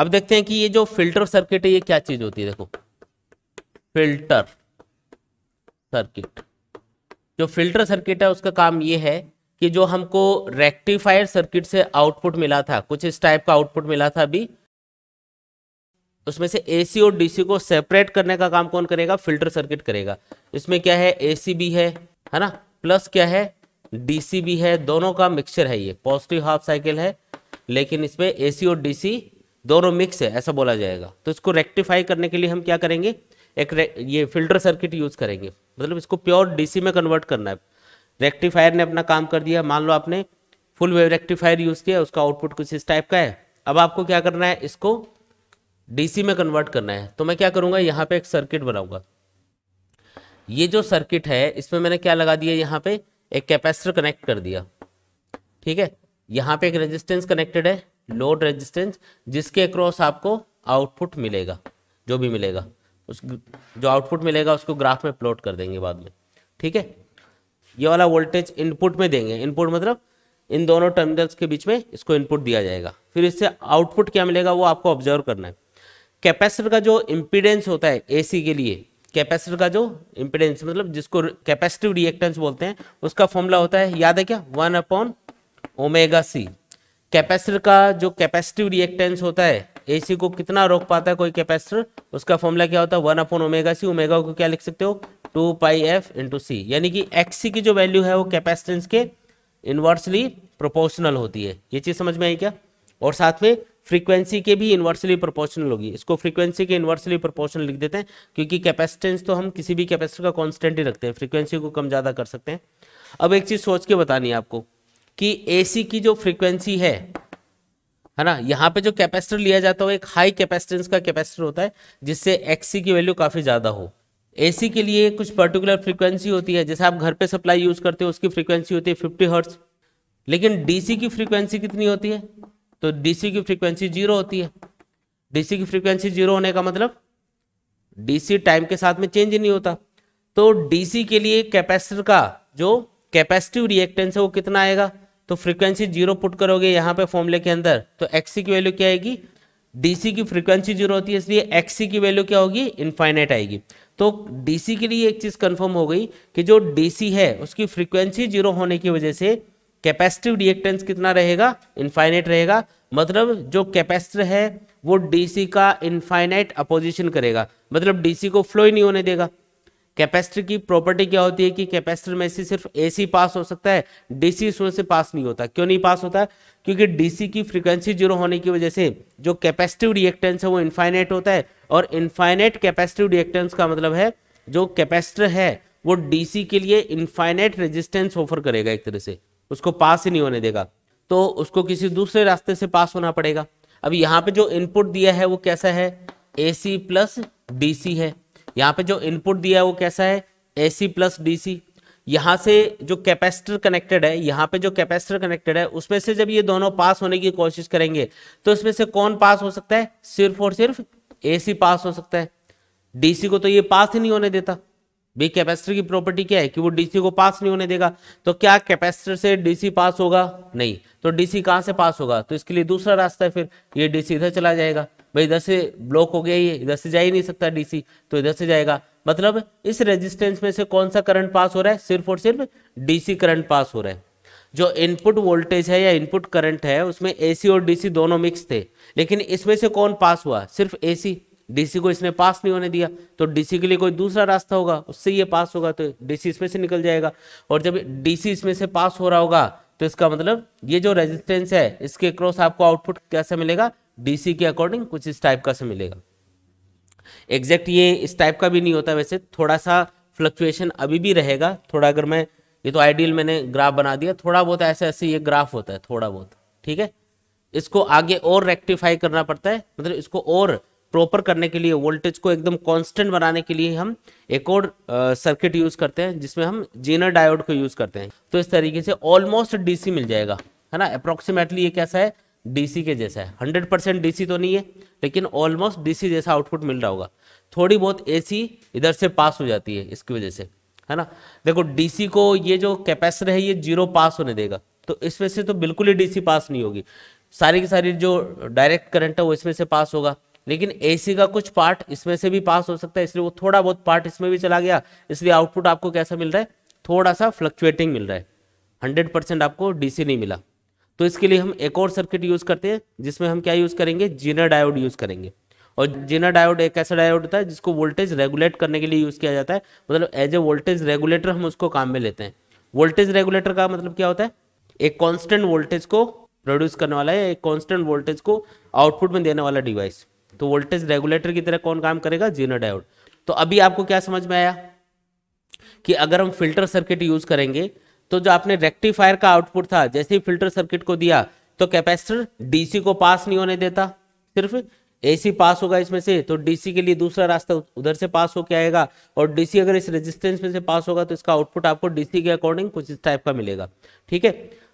अब देखते हैं कि ये जो फिल्टर सर्किट है ये क्या चीज होती है देखो फिल्टर सर्किट जो फिल्टर सर्किट है उसका काम ये है कि जो हमको रेक्टिफायर सर्किट से आउटपुट मिला था कुछ इस टाइप का आउटपुट मिला था अभी उसमें से एसी और डीसी को सेपरेट करने का काम कौन करेगा फिल्टर सर्किट करेगा इसमें क्या है एसी भी है है ना प्लस क्या है डीसी भी है दोनों का मिक्सचर है ये पॉजिटिव हाफ साइकिल है लेकिन इसमें एसी और डीसी दोनों मिक्स है ऐसा बोला जाएगा तो इसको रेक्टिफाई करने के लिए हम क्या करेंगे एक ये फिल्टर सर्किट यूज करेंगे मतलब इसको प्योर डीसी में कन्वर्ट करना है रेक्टिफायर ने अपना काम कर दिया मान लो आपने फुल वेव रेक्टिफायर यूज किया उसका आउटपुट कुछ इस टाइप का है अब आपको क्या करना है इसको डीसी में कन्वर्ट करना है तो मैं क्या करूंगा यहाँ पे एक सर्किट बनाऊंगा ये जो सर्किट है इसमें मैंने क्या लगा दिया यहाँ पे एक कैपेसिटर कनेक्ट कर दिया ठीक है यहाँ पे एक रेजिस्टेंस कनेक्टेड है लोड रेजिस्टेंस जिसके क्रॉस आपको आउटपुट मिलेगा जो भी मिलेगा उस जो आउटपुट मिलेगा उसको ग्राफ में प्लॉट कर देंगे बाद में ठीक है ये वाला वोल्टेज इनपुट में देंगे इनपुट मतलब इन दोनों टर्मिनल्स के बीच में इसको इनपुट दिया जाएगा फिर इससे आउटपुट क्या मिलेगा वो आपको ऑब्जर्व करना है कैपेसिटर का जो इम्पीडेंस होता है एसी के लिए कैपेसिटर का जो इम्पीडेंस मतलब जिसको कैपेसिटिव रिएक्टेंस बोलते हैं उसका फॉर्मूला होता है याद है क्या one upon omega C capacitor का जो कैपेसिटिव रिएक्टेंस होता है एसी को कितना रोक पाता है कोई कैपेसिटर उसका फॉर्मूला क्या होता है one upon omega C omega को क्या लिख सकते हो two pi F into C यानी कि एक्सी की जो वैल्यू है वो कैपेसिटेंस के इन्वर्सली प्रोपोर्शनल होती है ये चीज़ समझ में आई क्या और साथ में फ्रीक्वेंसी के भी इन्वर्सली प्रोपोर्शनल होगी इसको फ्रीक्वेंसी के इन्वर्सली प्रोपोर्शनल लिख देते हैं क्योंकि कैपेसिटेंस तो हम किसी भी कैपेसिटर का कॉन्स्टेंट ही रखते हैं फ्रीक्वेंसी को कम ज़्यादा कर सकते हैं अब एक चीज़ सोच के बतानी है आपको कि एसी की जो फ्रीक्वेंसी है है ना यहाँ पे जो कैपेसिटर लिया जाता है एक हाई कैपेसिटेंस का कैपेसिटर होता है जिससे एक्सी की वैल्यू काफ़ी ज़्यादा हो एसी के लिए कुछ पर्टिकुलर फ्रीक्वेंसी होती है जैसे आप घर पे सप्लाई यूज़ करते हो उसकी फ्रीक्वेंसी होती है फिफ्टी हर्ट्स लेकिन डीसी की फ्रीक्वेंसी कितनी होती है तो डीसी की फ्रीक्वेंसी जीरो होती है डीसी की फ्रीक्वेंसी जीरो होने का मतलब डीसी टाइम के साथ में चेंज नहीं होता तो डीसी के लिए कैपेसिटर का जो कैपेसिटिव रिएक्टेंस है वो कितना आएगा तो फ्रीक्वेंसी जीरो पुट करोगे यहाँ पे फॉर्मूले के अंदर तो एक्सी की वैल्यू क्या आएगी डीसी की फ्रीक्वेंसी जीरो होती है इसलिए एक्सी की वैल्यू क्या होगी इनफाइनाइट आएगी तो डीसी के लिए एक चीज़ कंफर्म हो गई कि जो डीसी है उसकी फ्रीक्वेंसी जीरो होने की वजह से कैपेसिटिव रिएक्टेंस कितना रहेगा इनफाइनाइट रहेगा मतलब जो कैपेसिटर है वो डीसी का इनफाइनाइट अपोजिशन करेगा मतलब डीसी को फ्लो ही नहीं होने देगा कैपेसिटर की प्रॉपर्टी क्या होती है कि कैपेसिटर में से सिर्फ एसी पास हो सकता है डीसी इसमें से पास नहीं होता क्यों नहीं पास होता क्योंकि डीसी की फ्रीक्वेंसी जीरो होने की वजह से जो कैपेसिटिव रिएक्टेंस है वो इन्फाइनाइट होता है और इन्फाइनाइट कैपेसिटिव रिएक्टेंस का मतलब है जो कैपेसिटर है वो डीसी के लिए इन्फाइनाइट रेजिस्टेंस ऑफर करेगा एक तरह से उसको पास ही नहीं होने देगा तो उसको किसी दूसरे रास्ते से पास होना पड़ेगा अब यहाँ पे जो इनपुट दिया है वो कैसा है ए सी प्लस डी सी है यहाँ पे जो इनपुट दिया है वो कैसा है ए सी प्लस डी सी यहाँ से जो कैपेसिटर कनेक्टेड है यहाँ पे जो कैपेसिटर कनेक्टेड है उसमें से जब ये दोनों पास होने की कोशिश करेंगे तो इसमें से कौन पास हो सकता है सिर्फ और सिर्फ एसी पास हो सकता है डीसी को तो ये पास ही नहीं होने देता भी कैपेसिटर की प्रॉपर्टी क्या है कि वो डीसी को पास नहीं होने देगा तो क्या कैपेसिटर से डीसी पास होगा नहीं तो डीसी कहां से पास होगा तो इसके लिए दूसरा रास्ता है फिर ये डीसी इधर चला जाएगा भाई इधर से ब्लॉक हो गया ये इधर से जा ही नहीं सकता डीसी तो इधर से जाएगा मतलब इस रेजिस्टेंस में से कौन सा करंट पास हो रहा है सिर्फ और सिर्फ डीसी करंट पास हो रहा है जो इनपुट वोल्टेज है या इनपुट करंट है उसमें एसी और डीसी दोनों मिक्स थे लेकिन इसमें से कौन पास हुआ सिर्फ एसी डीसी को इसने पास नहीं होने दिया तो डीसी के लिए कोई दूसरा रास्ता होगा उससे ये पास होगा तो डीसी इसमें से निकल जाएगा और जब डीसी इसमें से पास हो रहा होगा तो इसका मतलब ये जो रेजिस्टेंस है इसके क्रॉस आपको आउटपुट कैसे मिलेगा डीसी के अकॉर्डिंग कुछ इस टाइप का से मिलेगा एग्जैक्ट ये इस टाइप का भी नहीं होता वैसे थोड़ा सा फ्लक्चुएशन अभी भी रहेगा थोड़ा अगर मैं ये तो आइडियल मैंने ग्राफ बना दिया थोड़ा बहुत ऐसे ऐसे ये ग्राफ होता है थोड़ा बहुत ठीक है इसको आगे और रेक्टिफाई करना पड़ता है मतलब इसको और प्रॉपर करने के लिए वोल्टेज को एकदम कांस्टेंट बनाने के लिए हम एक और सर्किट यूज़ करते हैं जिसमें हम जीनर डायोड को यूज़ करते हैं तो इस तरीके से ऑलमोस्ट डीसी मिल जाएगा है ना अप्रोक्सीमेटली ये कैसा है डीसी के जैसा है हंड्रेड परसेंट डीसी तो नहीं है लेकिन ऑलमोस्ट डीसी जैसा आउटपुट मिल रहा होगा थोड़ी बहुत एसी इधर से पास हो जाती है इसकी वजह से है ना देखो डीसी को ये जो कैपेसिटर है ये जीरो पास होने देगा तो इस वजह से तो बिल्कुल ही डीसी पास नहीं होगी सारी की सारी जो डायरेक्ट करंट है वो इसमें से पास होगा लेकिन एसी का कुछ पार्ट इसमें से भी पास हो सकता है इसलिए वो थोड़ा बहुत पार्ट इसमें भी चला गया इसलिए आउटपुट आपको कैसा मिल रहा है थोड़ा सा फ्लक्चुएटिंग मिल रहा है हंड्रेड परसेंट आपको डीसी नहीं मिला तो इसके लिए हम एक और सर्किट यूज करते हैं जिसमें हम क्या यूज करेंगे जीना डायोड यूज करेंगे और जीना डायोड एक ऐसा डायोड होता है जिसको वोल्टेज रेगुलेट करने के लिए यूज किया जाता है मतलब एज ए वोल्टेज रेगुलेटर हम उसको काम में लेते हैं वोल्टेज रेगुलेटर का मतलब क्या होता है एक कॉन्स्टेंट वोल्टेज को प्रोड्यूस करने वाला है एक कॉन्स्टेंट वोल्टेज को आउटपुट में देने वाला डिवाइस तो वोल्टेज रेगुलेटर की तरह कौन काम करेगा जीना डायोड तो अभी आपको क्या समझ में आया कि अगर हम फिल्टर सर्किट यूज करेंगे तो जो आपने रेक्टिफायर का आउटपुट था जैसे ही फिल्टर सर्किट को दिया तो कैपेसिटर डीसी को पास नहीं होने देता सिर्फ एसी पास होगा इसमें से तो डीसी के लिए दूसरा रास्ता उधर से पास होके आएगा और डीसी अगर इस रेजिस्टेंस में से पास होगा तो इसका आउटपुट आपको डीसी के अकॉर्डिंग कुछ इस टाइप का मिलेगा ठीक है